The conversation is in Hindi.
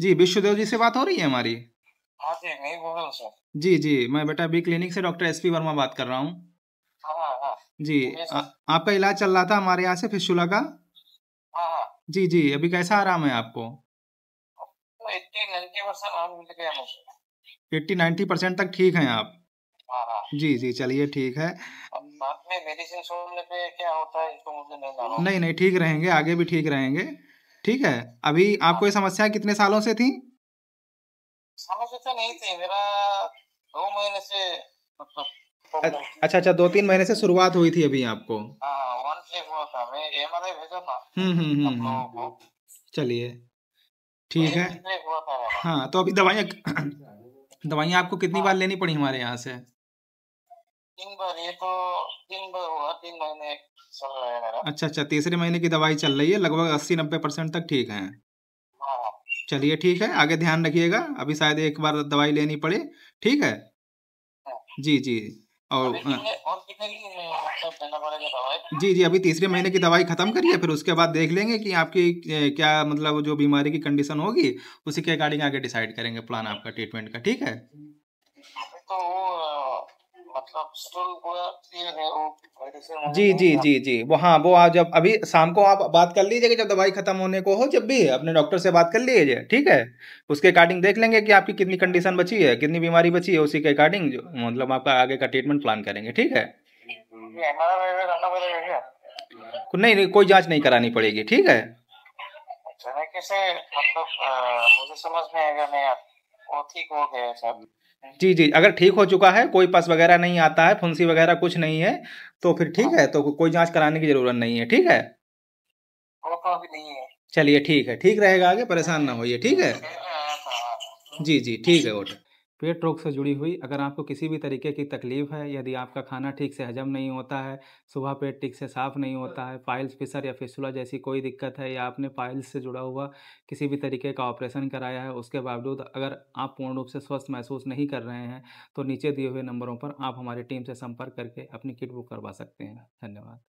जी विश्वदेव जी से बात हो रही है हमारी हाँ जी जी मैं बेटा बी क्लिनिक से डॉक्टर एस पी वर्मा बात कर रहा हूँ हाँ, हाँ, जी आ, आपका इलाज चल रहा था हमारे यहाँ से फिशुला का जी जी अभी कैसा आराम है आपको एट्टी नाइन्टी परसेंट तक ठीक है आप जी जी चलिए ठीक है में मेडिसिन पे क्या होता है इसको मुझे नहीं नहीं ठीक रहेंगे आगे भी ठीक रहेंगे ठीक है अभी आपको ये समस्या कितने सालों से थी समस्या तो नहीं थी मेरा दो महीने से मतलब अच्छा अच्छा दो तीन महीने से शुरुआत हुई थी अभी आपको हाँ, हम्म, हम्म, हम्म, चलिए ठीक है हाँ तो अभी दवाइयाँ दवाइयाँ आपको कितनी हाँ। बार लेनी पड़ी हमारे यहाँ से अच्छा अच्छा तीसरे महीने की दवाई चल रही है लगभग अस्सी नब्बे परसेंट तक ठीक है हाँ। चलिए ठीक है आगे ध्यान रखिएगा अभी शायद एक बार दवाई लेनी पड़े ठीक है हाँ। जी जी और हाँ। जी जी अभी तीसरे महीने की दवाई ख़त्म करिए फिर उसके बाद देख लेंगे कि आपकी क्या मतलब जो बीमारी की कंडीशन होगी उसी के अकॉर्डिंग आगे डिसाइड करेंगे प्लान आपका ट्रीटमेंट का ठीक है तो वो जी जी जी जी वो हाँ वो आप जब अभी शाम को आप बात कर लीजिएगा जब दवाई खत्म होने को हो जब भी अपने डॉक्टर से बात कर लीजिए ठीक है उसके अकॉर्डिंग देख लेंगे कि आपकी कितनी कंडीशन बची है कितनी बीमारी बची है उसी के अकॉर्डिंग मतलब आपका आगे का ट्रीटमेंट प्लान करेंगे ठीक है नहीं नहीं कोई जांच नहीं करानी पड़ेगी ठीक है अच्छा, मतलब, मुझे समझ में आएगा मैं हाँ, ठीक हो गया सब जी जी अगर ठीक हो चुका है कोई पस वगैरह नहीं आता है फुंसी वगैरह कुछ नहीं है तो फिर ठीक हाँ। है तो कोई जांच कराने की जरूरत नहीं है ठीक है चलिए ठीक है ठीक रहेगा आगे परेशान ना होइए ठीक है हाँ, जी जी ठीक है ओके पेट रोग से जुड़ी हुई अगर आपको किसी भी तरीके की तकलीफ़ है यदि आपका खाना ठीक से हजम नहीं होता है सुबह पेट ठीक से साफ़ नहीं हाँ। होता है पाइल्स फिसर या फिसुला जैसी कोई दिक्कत है या आपने पाइल्स से जुड़ा हुआ किसी भी तरीके का ऑपरेशन कराया है उसके बावजूद अगर आप पूर्ण रूप से स्वस्थ महसूस नहीं कर रहे हैं तो नीचे दिए हुए नंबरों पर आप हमारी टीम से संपर्क करके अपनी किट बुक करवा सकते हैं धन्यवाद